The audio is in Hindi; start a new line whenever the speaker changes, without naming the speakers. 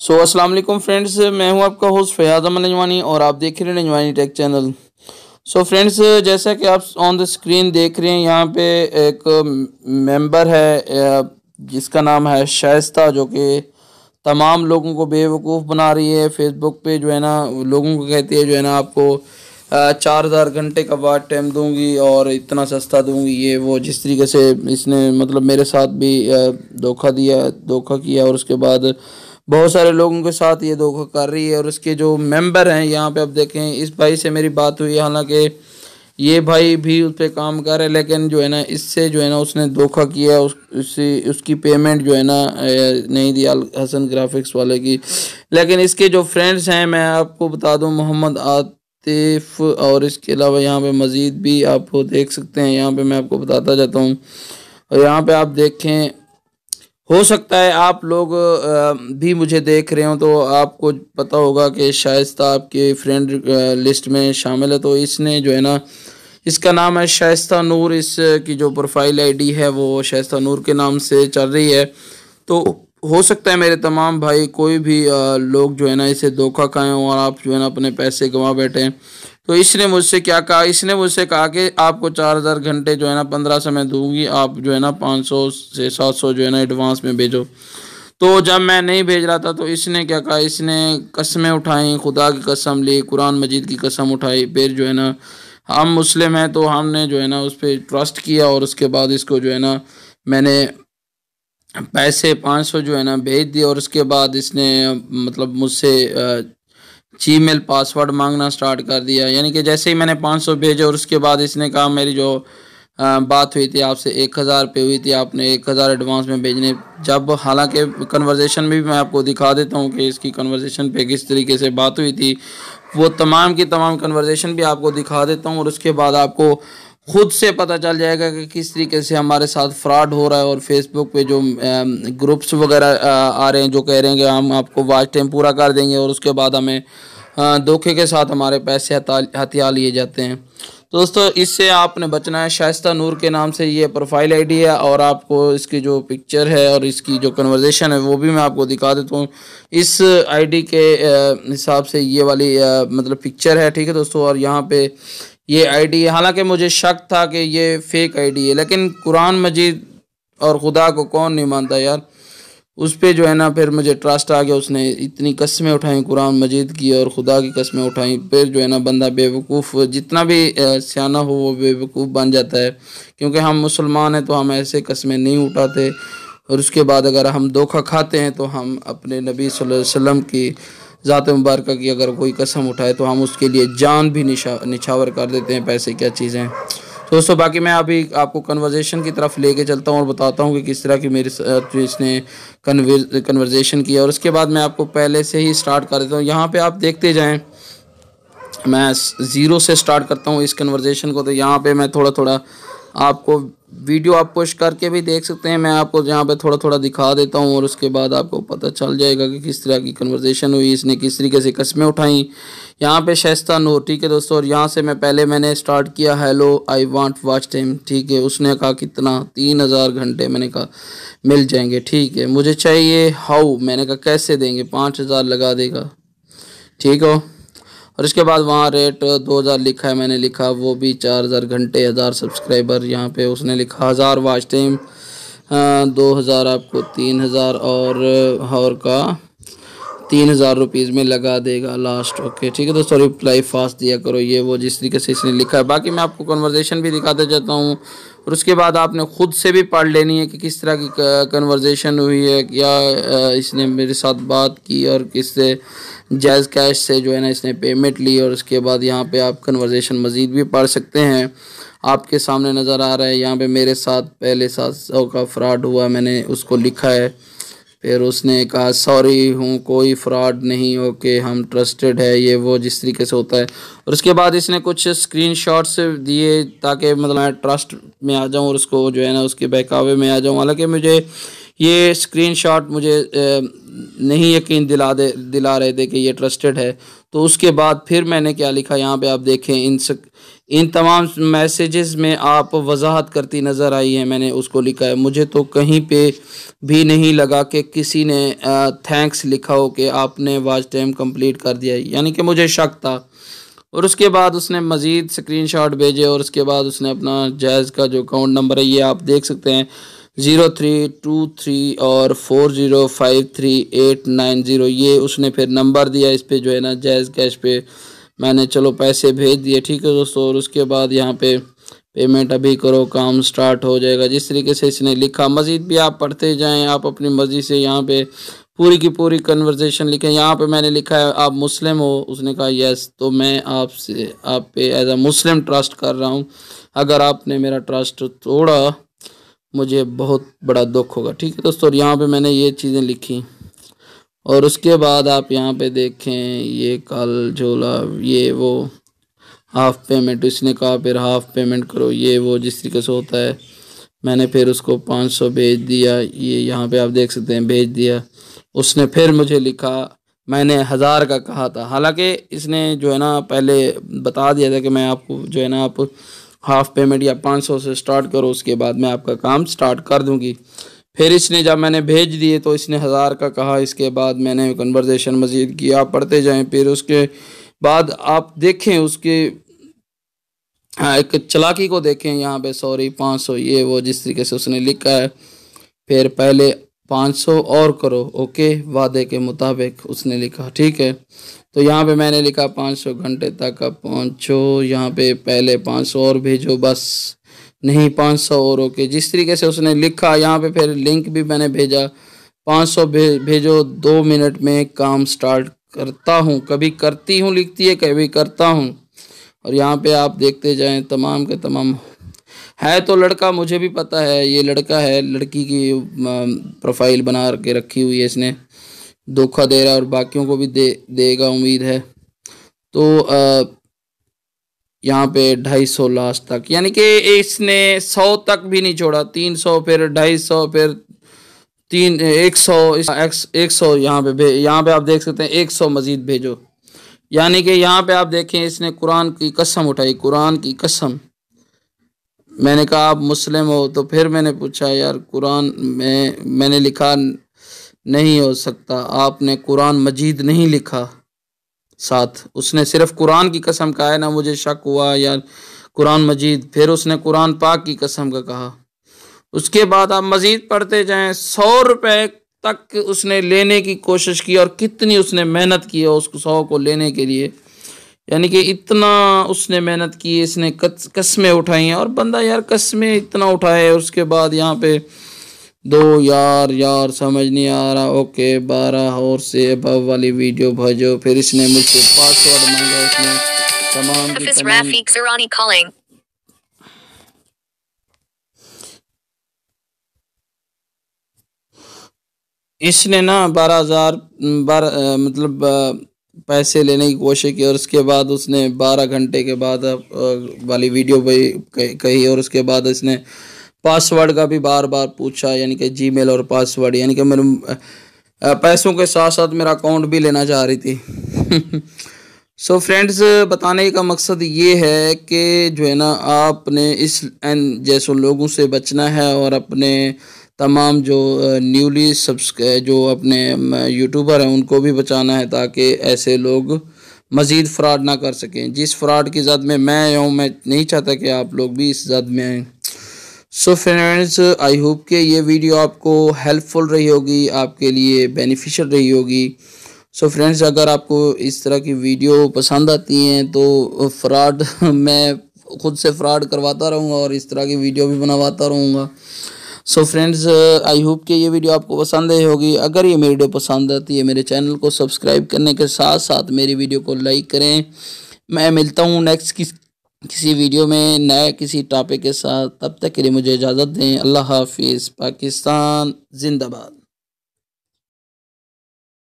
सो अस्सलाम वालेकुम फ्रेंड्स मैं हूं आपका होस्ट फयाज अमन नजवानी और आप देख रहे हैं नजवानी tech channel so so friends जैसा कि आप ऑन द स्क्रीन देख रहे हैं यहाँ पे एक मेंबर है जिसका नाम है शाइस्ता जो कि तमाम लोगों को बेवकूफ़ बना रही है फेसबुक पे जो है ना लोगों को कहती है जो है ना आपको चार हज़ार घंटे का बाद टाइम दूंगी और इतना सस्ता दूंगी ये वो जिस तरीके से इसने मतलब मेरे साथ भी धोखा दिया धोखा किया और उसके बाद बहुत सारे लोगों के साथ ये धोखा कर रही है और उसके जो मेंबर हैं यहाँ पे आप देखें इस भाई से मेरी बात हुई हालांकि ये भाई भी उस पर काम कर रहे लेकिन जो है ना इससे जो है ना उसने धोखा किया उस उससे उसकी पेमेंट जो है ना नहीं दिया हसन ग्राफिक्स वाले की लेकिन इसके जो फ्रेंड्स हैं मैं आपको बता दूँ मोहम्मद आतिफ और इसके अलावा यहाँ पे मज़ीद भी आप देख सकते हैं यहाँ पे मैं आपको बताता जाता हूँ और यहाँ पे आप देखें हो सकता है आप लोग भी मुझे देख रहे हो तो आपको पता होगा कि शाइस्ता आपके फ्रेंड लिस्ट में शामिल है तो इसने जो है ना इसका नाम है शाइस्ता नूर इसकी जो प्रोफाइल आईडी है वो शाइस्ता नूर के नाम से चल रही है तो हो सकता है मेरे तमाम भाई कोई भी लोग जो है ना इसे धोखा खाएँ और आप जो है ना अपने पैसे गंवा बैठे हैं तो इसने मुझसे क्या कहा इसने मुझसे कहा कि आपको चार हज़ार घंटे जो है ना पंद्रह सौ मैं दूंगी आप जो है ना पाँच सौ से सात सौ जो है ना एडवांस में भेजो तो जब मैं नहीं भेज रहा था तो इसने क्या कहा इसने कस्में उठाई खुदा की कसम ली कुरान मजीद की कसम उठाई फिर जो है ना हम मुस्लिम हैं तो हमने जो है ना उस पर ट्रस्ट किया और उसके बाद इसको जो है ना मैंने पैसे पाँच सौ जो है ना भेज दिए और उसके बाद इसने मतलब मुझसे जी मेल पासवर्ड मांगना स्टार्ट कर दिया यानी कि जैसे ही मैंने 500 भेजे और उसके बाद इसने कहा मेरी जो बात हुई थी आपसे एक हज़ार पे हुई थी आपने एक हज़ार एडवांस में भेजने जब हालांकि कन्वर्जेशन में भी मैं आपको दिखा देता हूँ कि इसकी कन्वर्जेशन पे किस तरीके से बात हुई थी वो तमाम की तमाम कन्वर्जेशन भी आपको दिखा देता हूँ और उसके बाद आपको खुद से पता चल जाएगा कि किस तरीके से हमारे साथ फ्रॉड हो रहा है और फेसबुक पे जो ग्रुप्स वगैरह आ रहे हैं जो कह रहे हैं कि हम आपको वाच टाइम पूरा कर देंगे और उसके बाद हमें धोखे के साथ हमारे पैसे हथियार लिए जाते हैं तो दोस्तों इससे आपने बचना है शाइस्ता नूर के नाम से ये प्रोफाइल आईडी है और आपको इसकी जो पिक्चर है और इसकी जो कन्वर्जेशन है वो भी मैं आपको दिखा देता हूँ इस आईडी के हिसाब से ये वाली मतलब पिक्चर है ठीक है दोस्तों और यहाँ पे ये आईडी है हालांकि मुझे शक था कि ये फेक आईडी है लेकिन कुरान मजीद और खुदा को कौन नहीं मानता यार उस पर जो है ना फिर मुझे ट्रस्ट आ गया उसने इतनी कस्में उठाई कुरान मजीद की और खुदा की कस्में उठाई फिर जो है ना बंदा बेवकूफ़ जितना भी सियाना हो वो बेवकूफ़ बन जाता है क्योंकि हम मुसलमान हैं तो हम ऐसे कस्में नहीं उठाते और उसके बाद अगर हम धोखा खाते हैं तो हम अपने नबी वसल्लम की ज़ात मुबारक की अगर कोई कसम उठाए तो हम उसके लिए जान भी निशा निछावर कर देते हैं पैसे क्या चीज़ें हैं तो दोस्तों बाकी मैं अभी आपको कन्वर्जेशन की तरफ लेके चलता हूँ और बताता हूँ कि किस तरह की मेरे साथ इसने कन्वर्जेशन किया और उसके बाद मैं आपको पहले से ही स्टार्ट कर देता हूँ यहाँ पे आप देखते जाएँ मैं ज़ीरो से स्टार्ट करता हूँ इस कन्वर्जेशन को तो यहाँ पे मैं थोड़ा थोड़ा आपको वीडियो आप पुश करके भी देख सकते हैं मैं आपको यहाँ पे थोड़ा थोड़ा दिखा देता हूँ और उसके बाद आपको पता चल जाएगा कि किस तरह की कन्वर्जेशन हुई इसने किस तरीके से कस्में उठाई यहाँ पे शैस्ता नूर ठीक है दोस्तों और यहाँ से मैं पहले मैंने स्टार्ट किया hello I want watch time ठीक है उसने कहा कितना तीन हज़ार घंटे मैंने कहा मिल जाएंगे ठीक है मुझे चाहिए हाउ मैंने कहा कैसे देंगे पाँच हज़ार लगा देगा ठीक हो और इसके बाद वहाँ रेट दो हज़ार लिखा है मैंने लिखा वो भी चार हज़ार घंटे हज़ार सब्सक्राइबर यहाँ पे उसने लिखा हज़ार वाच टाइम दो हज़ार आपको तीन हज़ार और हॉर का तीन हज़ार रुपीज़ में लगा देगा लास्ट ओके ठीक है दोस्तों रिप्लाई फास्ट दिया करो ये वो जिस तरीके से इसने लिखा है बाकी मैं आपको कन्वर्जेशन भी दिखाते जाता हूँ और उसके बाद आपने ख़ुद से भी पढ़ लेनी है कि किस तरह की कन्वर्जेशन हुई है क्या इसने मेरे साथ बात की और किससे जैज़ कैश से जो है ना इसने पेमेंट ली और उसके बाद यहाँ पे आप कन्वर्जेशन मज़ीद भी पढ़ सकते हैं आपके सामने नज़र आ रहा है यहाँ पे मेरे साथ पहले सात सौ का फ्रॉड हुआ मैंने उसको लिखा है फिर उसने कहा सॉरी हूँ कोई फ्रॉड नहीं ओके हम ट्रस्टेड है ये वो जिस तरीके से होता है और उसके बाद इसने कुछ स्क्रीन दिए ताकि मतलब मैं ट्रस्ट में आ जाऊँ और उसको जो है ना उसके बहकावे में आ जाऊँ हालांकि मुझे ये स्क्रीनशॉट मुझे नहीं यकीन दिला दे दिला रहे थे कि ये ट्रस्टेड है तो उसके बाद फिर मैंने क्या लिखा यहाँ पे आप देखें इन सक, इन तमाम मैसेजेस में आप वजाहत करती नज़र आई है मैंने उसको लिखा है मुझे तो कहीं पे भी नहीं लगा कि किसी ने थैंक्स लिखा हो कि आपने वाच टाइम कंप्लीट कर दिया यानी कि मुझे शक था और उसके बाद उसने मज़ीद स्क्रीनशॉट भेजे और उसके बाद उसने अपना जायज़ का जो अकाउंट नंबर है ये आप देख सकते हैं ज़ीरो थ्री टू थ्री और four zero five three eight nine zero ये उसने फिर नंबर दिया इस पर जो है ना जैज़ कैश पे मैंने चलो पैसे भेज दिए ठीक है दोस्तों और उसके बाद यहाँ पे पेमेंट अभी करो काम स्टार्ट हो जाएगा जिस तरीके से इसने लिखा मज़ीद भी आप पढ़ते जाएं आप अपनी मर्ज़ी से यहाँ पे पूरी की पूरी कन्वर्जेशन लिखें यहाँ पे मैंने लिखा है आप मुस्लिम हो उसने कहा यस तो मैं आपसे आप पे एज अ मुस्लिम ट्रस्ट कर रहा हूँ अगर आपने मेरा ट्रस्ट तोड़ा मुझे बहुत बड़ा दुख होगा ठीक है दोस्तों और यहाँ पे मैंने ये चीज़ें लिखी और उसके बाद आप यहाँ पे देखें ये कल झोला ये वो हाफ़ पेमेंट उसने कहा फिर हाफ़ पेमेंट करो ये वो जिस तरीके से होता है मैंने फिर उसको 500 भेज दिया ये यहाँ पे आप देख सकते हैं भेज दिया उसने फिर मुझे लिखा मैंने हज़ार का कहा था हालांकि इसने जो है ना पहले बता दिया था कि मैं आपको जो है ना आप हाफ पेमेंट या 500 से स्टार्ट करो उसके बाद मैं आपका काम स्टार्ट कर दूंगी फिर इसने जब मैंने भेज दिए तो इसने हज़ार का कहा इसके बाद मैंने कन्वर्जेशन मज़ीद किया पढ़ते जाएँ फिर उसके बाद आप देखें उसके हाँ एक चलाकी को देखें यहाँ पे सॉरी पाँच सौ ये वो जिस तरीके से उसने लिखा है फिर पहले पाँच सौ और करो ओके वादे के मुताबिक उसने लिखा ठीक है तो यहाँ पे मैंने लिखा 500 घंटे तक अब पहुँचो यहाँ पे पहले 500 और भेजो बस नहीं 500 और ओके जिस तरीके से उसने लिखा यहाँ पे फिर लिंक भी मैंने भेजा 500 भे, भेजो दो मिनट में काम स्टार्ट करता हूँ कभी करती हूँ लिखती है कभी करता हूँ और यहाँ पे आप देखते जाएँ तमाम के तमाम है तो लड़का मुझे भी पता है ये लड़का है लड़की की प्रोफाइल बना के रखी हुई है इसने धोखा दे रहा है और बाकियों को भी दे देगा उम्मीद है तो यहाँ पे ढाई सौ लास्ट तक यानी कि इसने सौ तक भी नहीं छोड़ा तीन सौ फिर ढाई सौ फिर तीन एक सौ एक सौ यहाँ पे भे यहाँ पे आप देख सकते हैं एक सौ मज़ीद भेजो यानी कि यहाँ पे आप देखें इसने कुरान की कसम उठाई कुरान की कसम मैंने कहा आप मुस्लिम हो तो फिर मैंने पूछा यार कुरान में मैंने लिखा नहीं हो सकता आपने कुरान मजीद नहीं लिखा साथ उसने सिर्फ कुरान की कसम कहा है ना मुझे शक हुआ या कुरान मजीद फिर उसने कुरान पाक की कसम का कहा उसके बाद आप मज़ीद पढ़ते जाएं सौ रुपए तक उसने लेने की कोशिश की और कितनी उसने मेहनत की है उस सौ को लेने के लिए यानी कि इतना उसने मेहनत की इसने कस्में उठाई हैं और बंदा यार कस्में इतना उठाए उसके बाद यहाँ पे दो यार यार समझ नहीं आ रहा ओके बारह और से अब वाली वीडियो भेजो फिर इसने मुझसे पासवर्ड मांगा उसने तमाम की तमाम इसने ना बारह हज़ार बारह मतलब पैसे लेने की कोशिश की और उसके बाद उसने बारह घंटे के बाद वाली वीडियो भी कही और उसके बाद इसने पासवर्ड का भी बार बार पूछा यानी कि जीमेल और पासवर्ड यानी कि मेरे पैसों के साथ साथ मेरा अकाउंट भी लेना चाह रही थी सो so फ्रेंड्स बताने का मकसद ये है कि जो है ना आपने इस जैसे लोगों से बचना है और अपने तमाम जो न्यूली सब्सक्राइब जो अपने यूट्यूबर हैं उनको भी बचाना है ताकि ऐसे लोग मज़ीद फ़्रॉड ना कर सकें जिस फ्रॉड की जद में मैं हूँ मैं नहीं चाहता कि आप लोग भी इस जद में आएँ सो फ्रेंड्स आई होप कि ये वीडियो आपको हेल्पफुल रही होगी आपके लिए बेनिफिशियल रही होगी सो so फ्रेंड्स अगर आपको इस तरह की वीडियो पसंद आती हैं तो फ्रॉड मैं खुद से फ्रॉड करवाता रहूँगा और इस तरह की वीडियो भी बनवाता रहूँगा सो फ्रेंड्स आई होप कि ये वीडियो आपको पसंद आई होगी अगर ये मेरी वीडियो पसंद आती है तो मेरे चैनल को सब्सक्राइब करने के साथ साथ मेरी वीडियो को लाइक करें मैं मिलता हूँ नेक्स्ट किस किसी वीडियो में नए किसी टॉपिक के साथ तब तक के लिए मुझे इजाज़त दें अल्लाह हाफिज़ पाकिस्तान जिंदाबाद